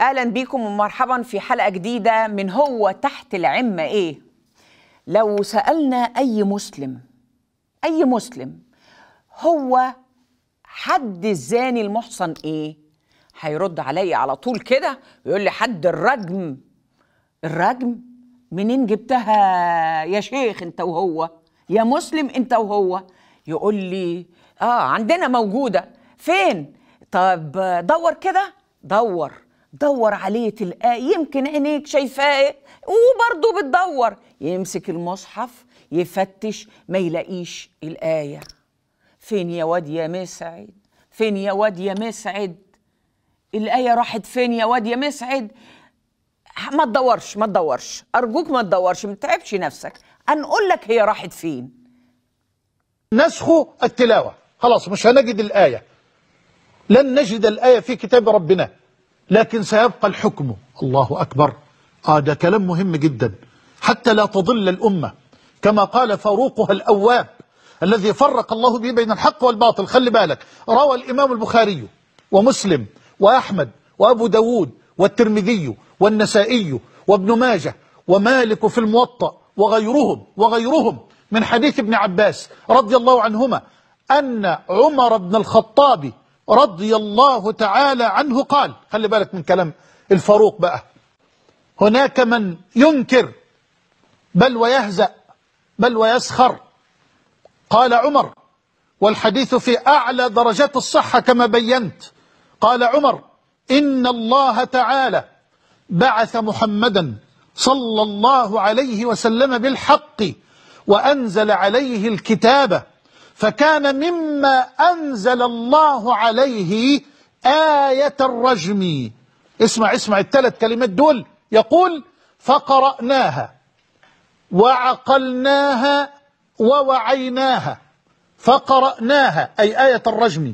اهلا بيكم ومرحبا في حلقه جديده من هو تحت العمه ايه لو سالنا اي مسلم اي مسلم هو حد الزاني المحصن ايه هيرد عليا على طول كده ويقول لي حد الرجم الرجم منين جبتها يا شيخ انت وهو يا مسلم انت وهو يقول لي اه عندنا موجوده فين طب دور كده دور دور عليه تلقاه يمكن عينيك شايفاه وبرضه بتدور يمسك المصحف يفتش ما يلاقيش الآية فين يا واد يا مسعد فين يا واد يا مسعد الآية راحت فين يا واد يا مسعد ما تدورش ما تدورش أرجوك ما تدورش ما تتعبش نفسك هنقول لك هي راحت فين نسخ التلاوة خلاص مش هنجد الآية لن نجد الآية في كتاب ربنا لكن سيبقى الحكم الله أكبر آه ده كلام مهم جدا حتى لا تضل الأمة كما قال فاروقها الأواب الذي فرق الله به بين الحق والباطل خلي بالك روى الإمام البخاري ومسلم وأحمد وأبو داود والترمذي والنسائي وابن ماجه ومالك في الموطأ وغيرهم وغيرهم من حديث ابن عباس رضي الله عنهما أن عمر بن الخطاب رضي الله تعالى عنه قال خلي بالك من كلام الفاروق بقى هناك من ينكر بل ويهزأ بل ويسخر قال عمر والحديث في أعلى درجات الصحة كما بينت قال عمر إن الله تعالى بعث محمدا صلى الله عليه وسلم بالحق وأنزل عليه الكتاب فكان مما أنزل الله عليه آية الرجم اسمع اسمع الثلاث كلمات دول يقول فقرأناها وعقلناها ووعيناها فقرأناها أي آية الرجم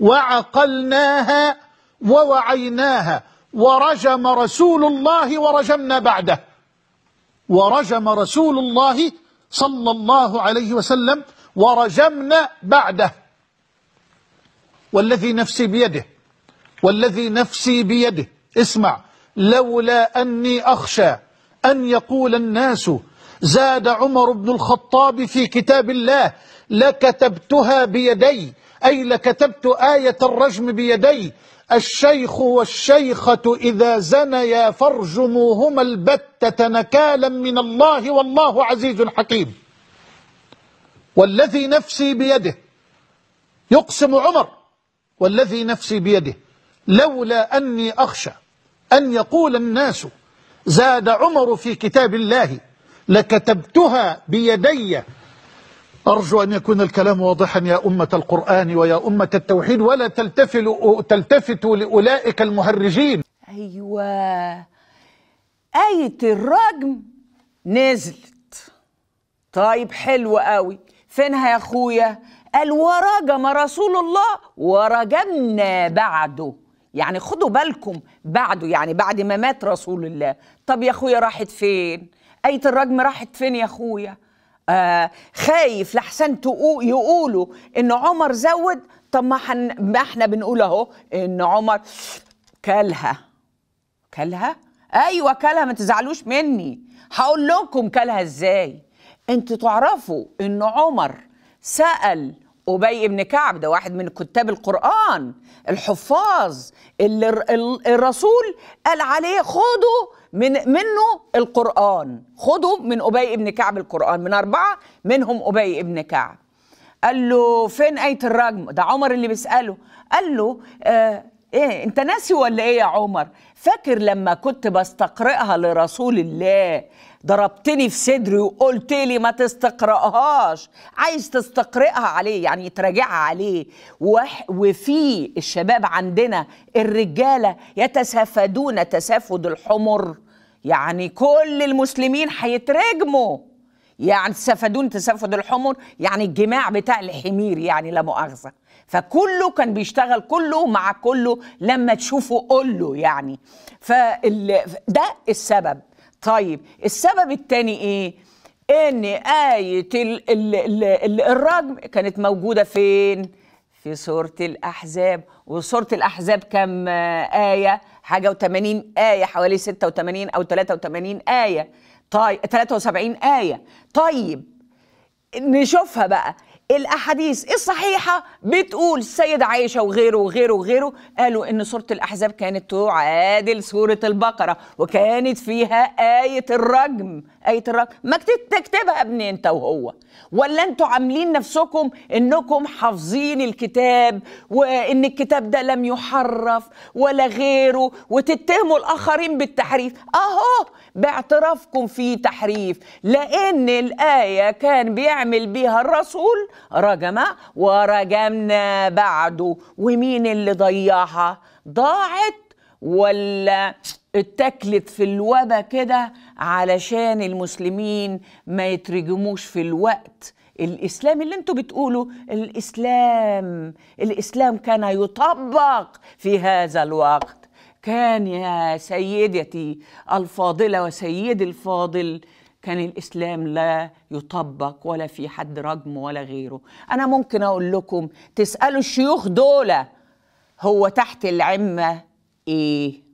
وعقلناها ووعيناها ورجم رسول الله ورجمنا بعده ورجم رسول الله صلى الله عليه وسلم ورجمنا بعده والذي نفسي بيده والذي نفسي بيده اسمع لولا أني أخشى أن يقول الناس زاد عمر بن الخطاب في كتاب الله لكتبتها بيدي أي لكتبت آية الرجم بيدي الشيخ والشيخة إذا زنيا فارجموهما البتة نكالا من الله والله عزيز حكيم والذي نفسي بيده يقسم عمر والذي نفسي بيده لولا أني أخشى أن يقول الناس زاد عمر في كتاب الله لكتبتها بيدي أرجو أن يكون الكلام واضحا يا أمة القرآن ويا أمة التوحيد ولا تلتفتوا لأولئك المهرجين أيوة آية الرجم نزلت طيب حلو قوي فينها يا اخويا قال ورجم رسول الله ورجمنا بعده يعني خدوا بالكم بعده يعني بعد ما مات رسول الله طب يا اخويا راحت فين ايه الرجم راحت فين يا اخويا آه خايف لحسن يقولوا ان عمر زود طب ما, حن ما احنا بنقول اهو ان عمر كلها كلها ايوه كلها ما تزعلوش مني هقول لكم كلها ازاي انتوا تعرفوا ان عمر سال ابي بن كعب ده واحد من كتاب القران الحفاظ اللي الرسول قال عليه خدوا من منه القران خدوا من ابي بن كعب القران من اربعه منهم ابي بن كعب قال له فين ايه الرجم ده عمر اللي بيساله قال له آه ايه انت ناسي ولا ايه يا عمر فاكر لما كنت بستقرئها لرسول الله ضربتني في صدري وقلت لي ما تستقرأهاش عايز تستقرئها عليه يعني تراجعها عليه وفي الشباب عندنا الرجالة يتسافدون تسافد الحمر يعني كل المسلمين هيترجموا يعني سفدون تسفد الحمر يعني الجماع بتاع الحمير يعني لا مؤاخذه فكله كان بيشتغل كله مع كله لما تشوفه قوله يعني فده السبب طيب السبب الثاني ايه ان آية ال ال ال ال الرجم كانت موجودة فين في سورة الأحزاب وسورة الأحزاب كم آية حاجة و80 آية حوالي 86 أو 83 آية طيب 73 آية طيب نشوفها بقى الاحاديث الصحيحه بتقول السيده عائشه وغيره وغيره وغيره قالوا ان سوره الاحزاب كانت تعادل سوره البقره وكانت فيها ايه الرجم ايه الرجم ما تكتبها ابني انت وهو ولا انتوا عاملين نفسكم انكم حافظين الكتاب وان الكتاب ده لم يحرف ولا غيره وتتهموا الاخرين بالتحريف اهو باعترافكم في تحريف لان الايه كان بيعمل بيها الرسول رجم ورجمنا بعده ومين اللي ضيعها ضاعت ولا اتكلت في الوبا كده علشان المسلمين ما يترجموش في الوقت الاسلام اللي انتوا بتقولوا الاسلام الاسلام كان يطبق في هذا الوقت كان يا سيدتي الفاضله وسيدي الفاضل كان الإسلام لا يطبق ولا في حد رجم ولا غيره أنا ممكن أقول لكم تسألوا الشيوخ دولة هو تحت العمة إيه